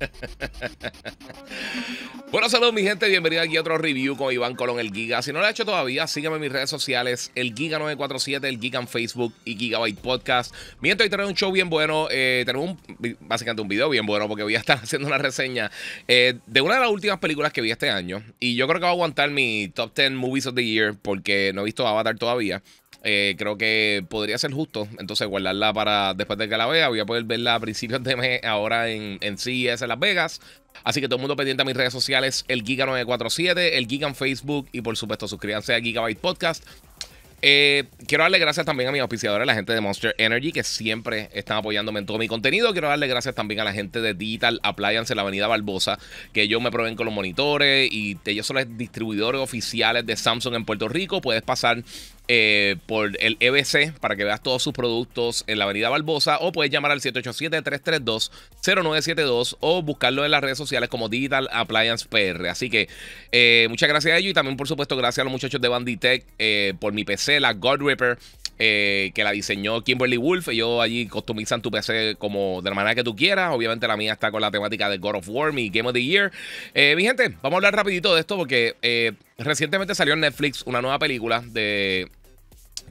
bueno, saludos mi gente, bienvenido aquí a otro review con Iván Colón, el Giga. Si no lo ha hecho todavía, sígueme en mis redes sociales, el Giga947, el Giga en Facebook y Gigabyte Podcast. Mientras hoy tenemos un show bien bueno, eh, tenemos básicamente un video bien bueno porque voy a estar haciendo una reseña eh, de una de las últimas películas que vi este año. Y yo creo que va a aguantar mi top 10 movies of the year porque no he visto Avatar todavía. Eh, creo que podría ser justo. Entonces, guardarla para después de que la vea. Voy a poder verla a principios de mes ahora en, en CES en Las Vegas. Así que todo el mundo pendiente a mis redes sociales: el Giga947, el Giga en Facebook y por supuesto suscríbanse a Gigabyte Podcast. Eh, quiero darle gracias también a mis auspiciadores, la gente de Monster Energy, que siempre están apoyándome en todo mi contenido. Quiero darle gracias también a la gente de Digital Appliance en la Avenida Barbosa, que ellos me proveen con los monitores y ellos son los distribuidores oficiales de Samsung en Puerto Rico. Puedes pasar eh, por el EBC para que veas todos sus productos en la Avenida Barbosa o puedes llamar al 787-332-0972 o buscarlo en las redes sociales como Digital Appliance PR. Así que eh, muchas gracias a ellos y también por supuesto gracias a los muchachos de Banditech eh, por mi PC, la God Ripper. que la diseñó Kimberly Wolf. Ellos allí customizan tu PC como de la manera que tú quieras. Obviamente la mía está con la temática de God of War, y Game of the Year. mi gente, vamos a hablar rapidito de esto porque recientemente salió en Netflix una nueva película de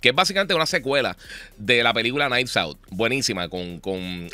que es básicamente una secuela de la película Knives Out. Buenísima, con,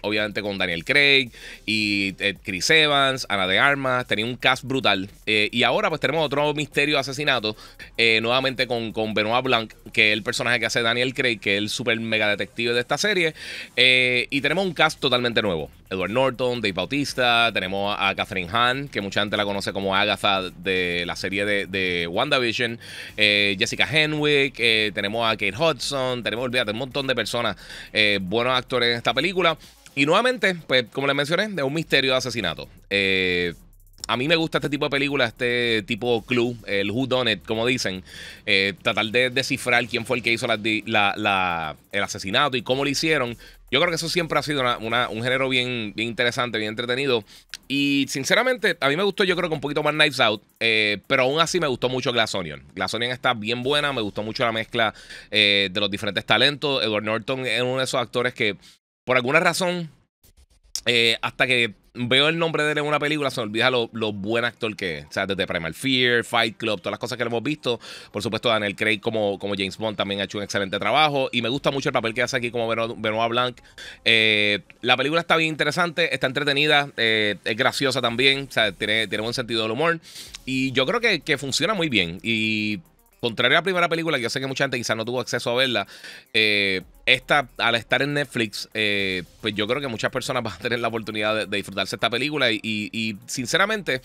obviamente con Daniel Craig y eh, Chris Evans, Ana de Armas, tenía un cast brutal. Eh, y ahora pues tenemos otro misterio de asesinato, eh, nuevamente con, con Benoit Blanc, que es el personaje que hace Daniel Craig, que es el super mega detective de esta serie. y tenemos un cast totalmente nuevo. Edward Norton, Dave Bautista, tenemos a Catherine Hahn, que mucha gente la conoce como Agatha de la serie de, de WandaVision, Jessica Henwick, tenemos a Kate Hudson, tenemos, olvídate, un montón de personas, eh, buenos actores en esta película. Y nuevamente, pues como les mencioné, de un misterio de asesinato. Eh, a mí me gusta este tipo de películas, este tipo club, el Who Done It, como dicen. Eh, tratar de descifrar quién fue el que hizo el asesinato y cómo lo hicieron. Yo creo que eso siempre ha sido un género bien, interesante, bien entretenido. Y sinceramente, a mí me gustó, yo creo que un poquito más Knives Out, eh, pero aún así me gustó mucho Glass Onion. está bien buena, me gustó mucho la mezcla eh, de los diferentes talentos. Edward Norton es uno de esos actores que, por alguna razón, eh, hasta que veo el nombre de él en una película, se me olvida lo, buen actor que es. O sea, desde Primal Fear, Fight Club, todas las cosas que le hemos visto. Por supuesto, Daniel Craig como, como James Bond también ha hecho un excelente trabajo. Y me gusta mucho el papel que hace aquí como Benoit, Blanc. Eh, la película está bien interesante, está entretenida, eh, es graciosa también. O sea, tiene, buen sentido del humor. Y yo creo que, que funciona muy bien. Y contrario a la primera película, que yo sé que mucha gente quizás no tuvo acceso a verla, eh, esta, al estar en Netflix, eh, pues yo creo que muchas personas van a tener la oportunidad de, de disfrutarse esta película. Y, sinceramente,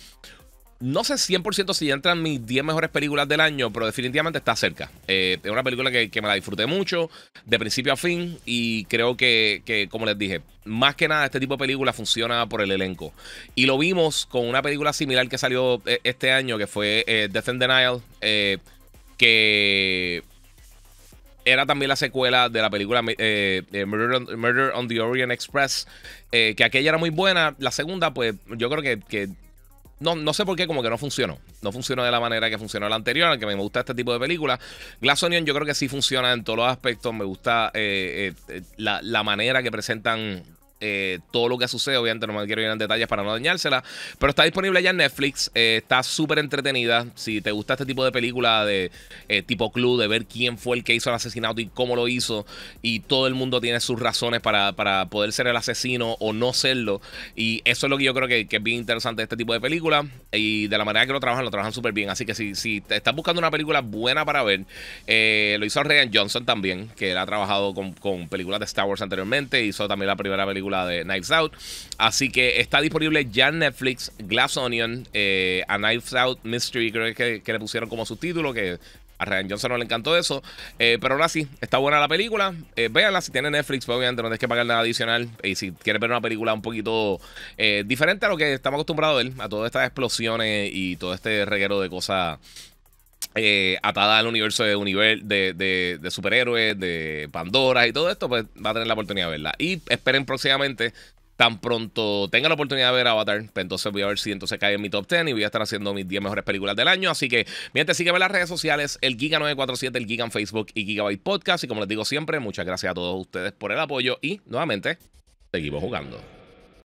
no sé 100% si entran mis 10 mejores películas del año, pero definitivamente está cerca. Eh, es una película que, me la disfruté mucho, de principio a fin, y creo que, que, como les dije, más que nada este tipo de película funciona por el elenco. Y lo vimos con una película similar que salió este año, que fue Death and Denial que era también la secuela de la película eh, eh, Murder, on, the Orient Express, eh, que aquella era muy buena. La segunda, pues yo creo que, no, no, sé por qué, como que no funcionó. No funcionó de la manera que funcionó la anterior, que me gusta este tipo de películas. Glass Onion yo creo que sí funciona en todos los aspectos. Me gusta la, la manera que presentan eh, todo lo que sucede. Obviamente no me quiero ir en detalles para no dañársela. Pero está disponible ya en Netflix. Eh, está súper entretenida. Si te gusta este tipo de película de eh, tipo club, de ver quién fue el que hizo el asesinato y cómo lo hizo. Y todo el mundo tiene sus razones para, poder ser el asesino o no serlo. Y eso es lo que yo creo que, es bien interesante de este tipo de película. Y de la manera que lo trabajan, lo trabajan súper bien. Así que si, si estás buscando una película buena para ver, lo hizo Ryan Johnson también, que él ha trabajado con películas de Star Wars anteriormente. Hizo también la primera película de Knives Out. Así que está disponible ya en Netflix, Glass Onion, eh, A Knives Out Mystery, creo que, le pusieron como subtítulo, que a Ryan Johnson no le encantó eso. Eh, pero ahora sí está buena la película. Eh, véanla si tiene Netflix, pues, obviamente no tienes que pagar nada adicional. Y si quieres ver una película un poquito diferente a lo que estamos acostumbrados a a todas estas explosiones y todo este reguero de cosas eh, atada al universo de, de, de, superhéroes, de Pandora y todo esto, pues va a tener la oportunidad de verla. Y esperen próximamente, tan pronto tenga la oportunidad de ver Avatar, pues, entonces voy a ver si entonces cae en mi top 10 y voy a estar haciendo mis 10 mejores películas del año. Así que, mientras sígueme en las redes sociales, el Giga947, el gigan Facebook y Gigabyte Podcast. Y como les digo siempre, muchas gracias a todos ustedes por el apoyo y nuevamente, seguimos jugando.